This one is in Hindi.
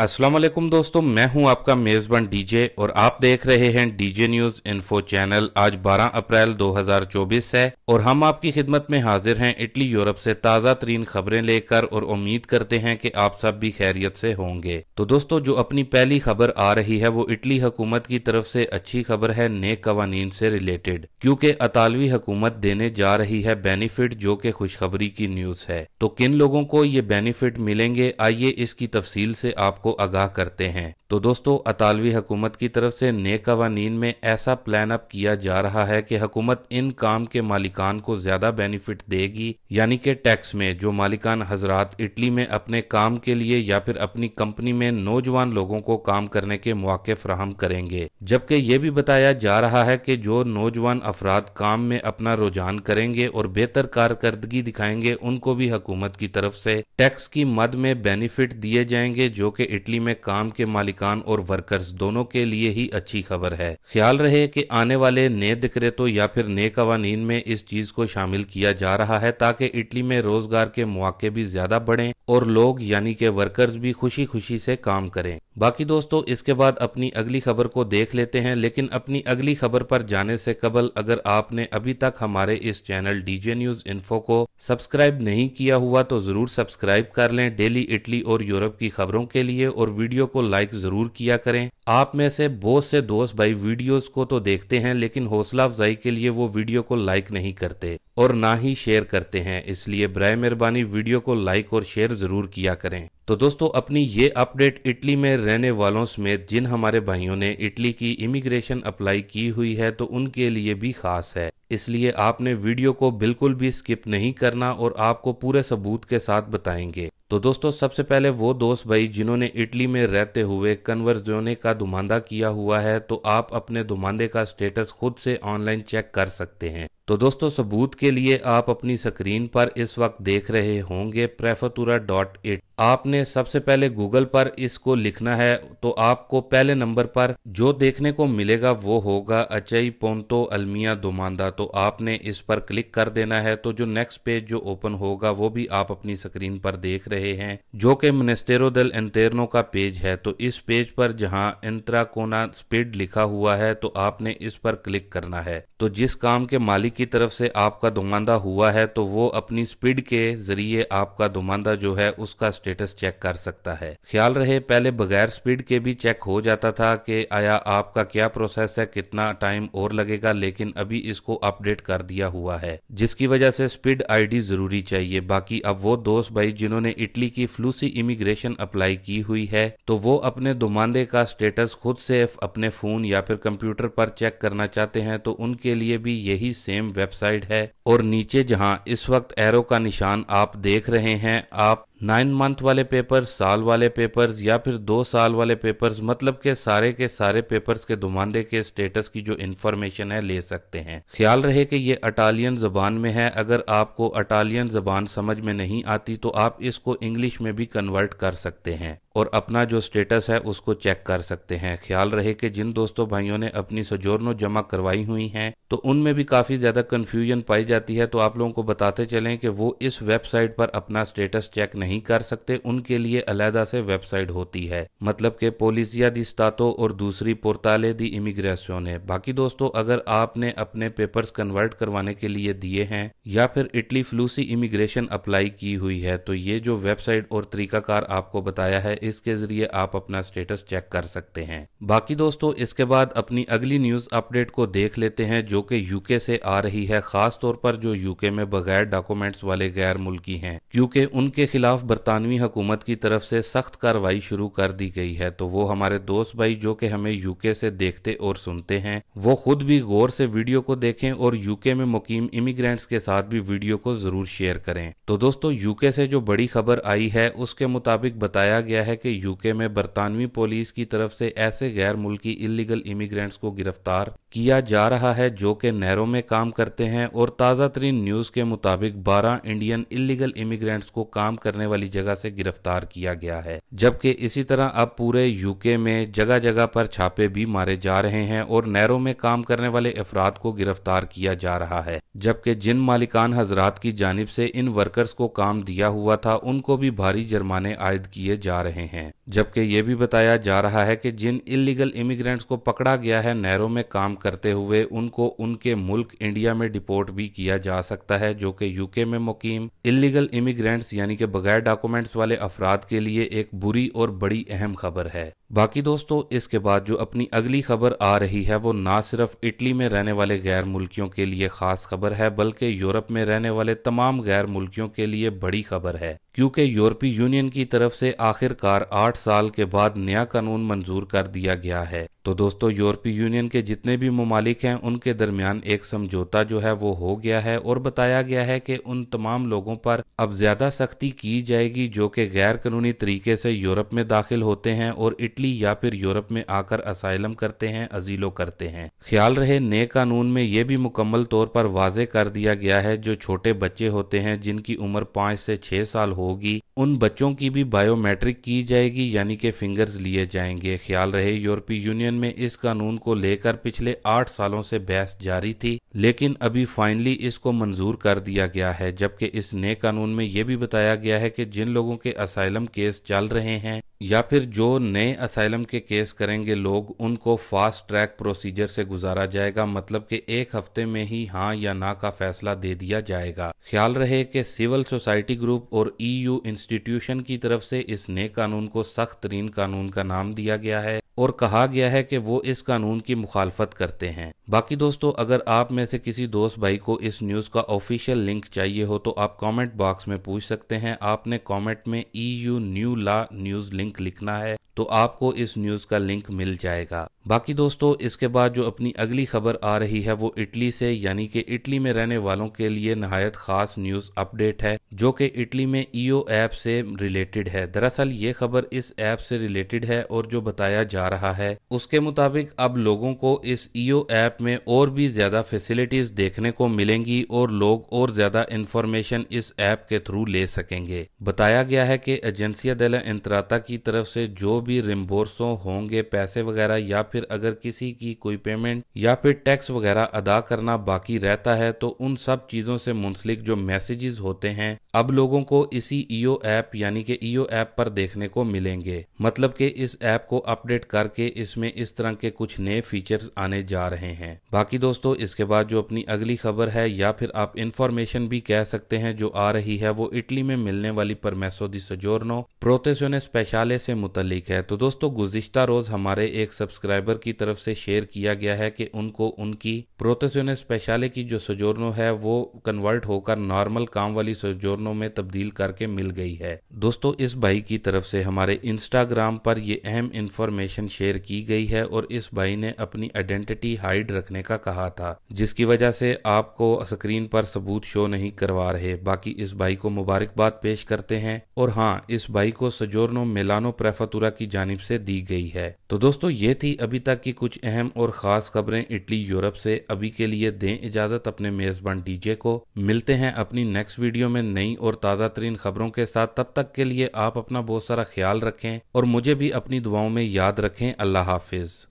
अस्सलाम वालेकुम दोस्तों मैं हूं आपका मेज़बान डीजे और आप देख रहे हैं डीजे न्यूज़ इन्फो चैनल आज 12 अप्रैल 2024 है और हम आपकी खिदमत में हाजिर हैं इटली यूरोप से ताज़ा तरीन खबरें लेकर और उम्मीद करते हैं कि आप सब भी खैरियत से होंगे तो दोस्तों जो अपनी पहली खबर आ रही है वो इटली हुकूमत की तरफ से अच्छी खबर है नए कवानीन से रिलेटेड क्योंकि अतालवी हुकूमत देने जा रही है बेनिफिट जो कि खुशखबरी की न्यूज़ है तो किन लोगों को ये बेनिफिट मिलेंगे आइए इसकी तफसील से आपको को आगाह करते हैं तो दोस्तों अतालवी हुकूमत की तरफ से नए कवानीन में ऐसा प्लान अप किया जा रहा है कि हुकूमत इन काम के मालिकान को ज़्यादा बेनिफिट देगी यानी कि टैक्स में जो मालिकान हजरात इटली में अपने काम के लिए या फिर अपनी कंपनी में नौजवान लोगों को काम करने के मौके फ्राहम करेंगे जबकि ये भी बताया जा रहा है कि जो नौजवान अफराद काम में अपना रुझान करेंगे और बेहतर कारकर्दगी दिखाएंगे उनको भी हुकूमत की तरफ से टैक्स की मद में बेनिफिट दिए जाएंगे जो कि इटली में काम के मालिक मालिकान और वर्कर्स दोनों के लिए ही अच्छी खबर है ख्याल रहे कि आने वाले नए दिक्रेतों या फिर नए कवानीन में इस चीज को शामिल किया जा रहा है ताकि इटली में रोजगार के मौके भी ज्यादा बढ़े और लोग यानी के वर्कर्स भी खुशी खुशी से काम करें बाकी दोस्तों इसके बाद अपनी अगली खबर को देख लेते हैं लेकिन अपनी अगली खबर पर जाने से कबल अगर आपने अभी तक हमारे इस चैनल डीजे न्यूज इन्फो को सब्सक्राइब नहीं किया हुआ तो ज़रूर सब्सक्राइब कर लें डेली इटली और यूरोप की खबरों के लिए और वीडियो को लाइक ज़रूर किया करें आप में से बहुत से दोस्त भाई वीडियोस को तो देखते हैं लेकिन हौसला अफजाई के लिए वो वीडियो को लाइक नहीं करते और ना ही शेयर करते हैं इसलिए बर मेहरबानी वीडियो को लाइक और शेयर ज़रूर किया करें तो दोस्तों अपनी ये अपडेट इटली में रहने वालों समेत जिन हमारे भाइयों ने इटली की इमिग्रेशन अप्लाई की हुई है तो उनके लिए भी खास है इसलिए आपने वीडियो को बिल्कुल भी स्किप नहीं करना और आपको पूरे सबूत के साथ बताएंगे तो दोस्तों सबसे पहले वो दोस्त भाई जिन्होंने इटली में रहते हुए कन्वर्जोने का धुमांदा किया हुआ है तो आप अपने धुमांदे का स्टेटस खुद से ऑनलाइन चेक कर सकते हैं तो दोस्तों सबूत के लिए आप अपनी स्क्रीन पर इस वक्त देख रहे होंगे प्रेफतुरा डॉट इट आपने सबसे पहले गूगल पर इसको लिखना है तो आपको पहले नंबर पर जो देखने को मिलेगा वो होगा अचई पोंतो अलमिया दुमांदा तो आपने इस पर क्लिक कर देना है तो जो नेक्स्ट पेज जो ओपन होगा वो भी आप अपनी स्क्रीन पर देख रहे रहे हैं जो कि मिनिस्टेरो दल एंतेरनो का पेज है तो इस पेज पर जहां इंत्राकोना स्पीड लिखा हुआ है तो आपने इस पर क्लिक करना है तो जिस काम के मालिक की तरफ से आपका दुमांदा हुआ है तो वो अपनी स्पीड के जरिए आपका दुमांदा जो है उसका स्टेटस चेक कर सकता है ख्याल रहे पहले बगैर स्पीड के भी चेक हो जाता था कि आया आपका क्या प्रोसेस है कितना टाइम और लगेगा लेकिन अभी इसको अपडेट कर दिया हुआ है जिसकी वजह से स्पीड आईडी जरूरी चाहिए बाकी अब वो दोस्त भाई जिन्होंने इटली की फ्लूसी इमिग्रेशन अप्लाई की हुई है तो वो अपने दुमांदे का स्टेटस खुद से अपने फ़ोन या फिर कंप्यूटर पर चेक करना चाहते हैं तो उनके लिए भी यही सेम वेबसाइट है और नीचे जहां इस वक्त एरो का निशान आप देख रहे हैं आप नाइन मंथ वाले पेपर्स साल वाले पेपर्स या फिर दो साल वाले पेपर्स मतलब के सारे के सारे पेपर्स के दुमांदे के स्टेटस की जो इन्फॉर्मेशन है ले सकते हैं ख्याल रहे कि ये अटालियन जबान में है अगर आपको अटालियन जबान समझ में नहीं आती तो आप इसको इंग्लिश में भी कन्वर्ट कर सकते हैं और अपना जो स्टेटस है उसको चेक कर सकते हैं ख्याल रहे कि जिन दोस्तों भाइयों ने अपनी सजोरनो जमा करवाई हुई हैं तो उनमें भी काफ़ी ज़्यादा कन्फ्यूजन पाई जाती है तो आप लोगों को बताते चलें कि वो इस वेबसाइट पर अपना स्टेटस चेक नहीं कर सकते उनके लिए अलहदा से वेबसाइट होती है मतलब कि पोलिसिया दी स्टातो और दूसरी पोर्ताले दी इमिग्रेशन है बाकी दोस्तों अगर आपने अपने पेपर्स कन्वर्ट करवाने के लिए दिए हैं या फिर इटली फ्लूसी इमिग्रेशन अप्लाई की हुई है तो ये जो वेबसाइट और तरीकाकार आपको बताया है इसके जरिए आप अपना स्टेटस चेक कर सकते हैं बाकी दोस्तों इसके बाद अपनी अगली न्यूज अपडेट को देख लेते हैं जो कि यूके से आ रही है खास तौर पर जो यूके में बगैर डॉक्यूमेंट्स वाले गैर मुल्की हैं क्योंकि उनके खिलाफ बरतानवी हुकूमत की तरफ से सख्त कार्रवाई शुरू कर दी गई है तो वो हमारे दोस्त भाई जो कि हमें यूके से देखते और सुनते हैं वो खुद भी गौर से वीडियो को देखें और यूके में मुकीम इमिग्रेंट्स के साथ भी वीडियो को जरूर शेयर करें तो दोस्तों यूके से जो बड़ी खबर आई है उसके मुताबिक बताया गया है है कि यूके में बरतानवी पुलिस की तरफ से ऐसे गैर मुल्की इलीगल इमिग्रेंट्स को गिरफ्तार किया जा रहा है जो कि नहरों में काम करते हैं और ताज़ा तरीन न्यूज़ के मुताबिक 12 इंडियन इलीगल इमिग्रेंट्स को काम करने वाली जगह से गिरफ्तार किया गया है जबकि इसी तरह अब पूरे यूके में जगह जगह पर छापे भी मारे जा रहे हैं और नहरों में काम करने वाले अफराद को गिरफ्तार किया जा रहा है जबकि जिन मालिकान हजरात की जानब से इन वर्कर्स को काम दिया हुआ था उनको भी भारी जुर्माने आयद किए जा रहे हैं हैं जबकि ये भी बताया जा रहा है कि जिन इलीगल इमिग्रेंट्स को पकड़ा गया है नहरों में काम करते हुए उनको उनके मुल्क इंडिया में डिपोर्ट भी किया जा सकता है जो कि यूके में मुकीम इलीगल इमिग्रेंट्स यानी कि बगैर डॉक्यूमेंट्स वाले अफराद के लिए एक बुरी और बड़ी अहम खबर है बाकी दोस्तों इसके बाद जो अपनी अगली खबर आ रही है वो ना सिर्फ इटली में रहने वाले गैर मुल्कियों के लिए खास खबर है बल्कि यूरोप में रहने वाले तमाम गैर मुल्कियों के लिए बड़ी खबर है क्योंकि यूरोपीय यूनियन की तरफ से आखिरकार अनुसार आठ साल के बाद नया कानून मंजूर कर दिया गया है तो दोस्तों यूरोपीय यूनियन के जितने भी ममालिक हैं उनके दरमियान एक समझौता जो है वो हो गया है और बताया गया है कि उन तमाम लोगों पर अब ज़्यादा सख्ती की जाएगी जो कि गैर कानूनी तरीके से यूरोप में दाखिल होते हैं और इटली या फिर यूरोप में आकर असाइलम करते हैं अजीलो करते हैं ख्याल रहे नए कानून में यह भी मुकम्मल तौर पर वाजे कर दिया गया है जो छोटे बच्चे होते हैं जिनकी उम्र पाँच से छह साल होगी उन बच्चों की भी बायोमेट्रिक की जाएगी यानी कि फिंगर्स लिए जाएंगे ख्याल रहे यूरोपीय यूनियन में इस कानून को लेकर पिछले आठ सालों से बहस जारी थी लेकिन अभी फाइनली इसको मंजूर कर दिया गया है जबकि इस नए कानून में यह भी बताया गया है कि जिन लोगों के असाइलम केस चल रहे हैं या फिर जो नए असाइलम के केस करेंगे लोग उनको फास्ट ट्रैक प्रोसीजर से गुजारा जाएगा मतलब कि एक हफ्ते में ही हाँ या ना का फैसला दे दिया जाएगा ख्याल रहे कि सिविल सोसाइटी ग्रुप और ईयू e इंस्टीट्यूशन की तरफ से इस नए कानून को सख्त तरीन कानून का नाम दिया गया है और कहा गया है कि वो इस कानून की मुखालफत करते हैं बाकी दोस्तों अगर आप में से किसी दोस्त भाई को इस न्यूज़ का ऑफिशियल लिंक चाहिए हो तो आप कमेंट बॉक्स में पूछ सकते हैं आपने कमेंट में E U new law news link लिखना है तो आपको इस न्यूज़ का लिंक मिल जाएगा बाकी दोस्तों इसके बाद जो अपनी अगली खबर आ रही है वो इटली से यानी कि इटली में रहने वालों के लिए नहायत खास न्यूज़ अपडेट है जो कि इटली में ईओ e ऐप से रिलेटेड है दरअसल ये खबर इस ऐप से रिलेटेड है और जो बताया जा रहा है उसके मुताबिक अब लोगों को इस ईओ e ऐप में और भी ज़्यादा फैसिलिटीज़ देखने को मिलेंगी और लोग और ज़्यादा इंफॉर्मेशन इस ऐप के थ्रू ले सकेंगे बताया गया है की एजेंसिया दला इंतराता की तरफ से जो भी रिम्बोर्सों होंगे पैसे वगैरह या फिर अगर किसी की कोई पेमेंट या फिर टैक्स वगैरह अदा करना बाकी रहता है तो उन सब चीज़ों से मुंसलिक जो मैसेजेस होते हैं अब लोगों को इसी ईओ e ऐप यानी कि ईओ e ऐप पर देखने को मिलेंगे मतलब कि इस ऐप को अपडेट करके इसमें इस तरह के कुछ नए फीचर्स आने जा रहे हैं बाकी दोस्तों इसके बाद जो अपनी अगली खबर है या फिर आप इंफॉर्मेशन भी कह सकते हैं जो आ रही है वो इटली में मिलने वाली परमेसो दी सजोरनो प्रोतेसोने स्पेशाले से मुतलिक है है तो दोस्तों गुजशत रोज हमारे एक सब्सक्राइबर की तरफ से शेयर किया गया है कि उनको उनकी प्रोतेसियोन स्पेशले की जो सजोरनो है वो कन्वर्ट होकर नॉर्मल काम वाली सजोरनो में तब्दील करके मिल गई है दोस्तों इस भाई की तरफ से हमारे इंस्टाग्राम पर ये अहम इंफॉर्मेशन शेयर की गई है और इस भाई ने अपनी आइडेंटिटी हाइड रखने का कहा था जिसकी वजह से आपको स्क्रीन पर सबूत शो नहीं करवा रहे बाकी इस भाई को मुबारकबाद पेश करते हैं और हाँ इस भाई को सजोरनो मिलानो प्रेफातुरा की की जानब से दी गई है तो दोस्तों ये थी अभी तक की कुछ अहम और खास खबरें इटली यूरोप से अभी के लिए दें इजाजत अपने मेजबान डीजे को मिलते हैं अपनी नेक्स्ट वीडियो में नई और ताज़ा तरीन खबरों के साथ तब तक के लिए आप अपना बहुत सारा ख्याल रखें और मुझे भी अपनी दुआओं में याद रखें अल्लाह हाफिज़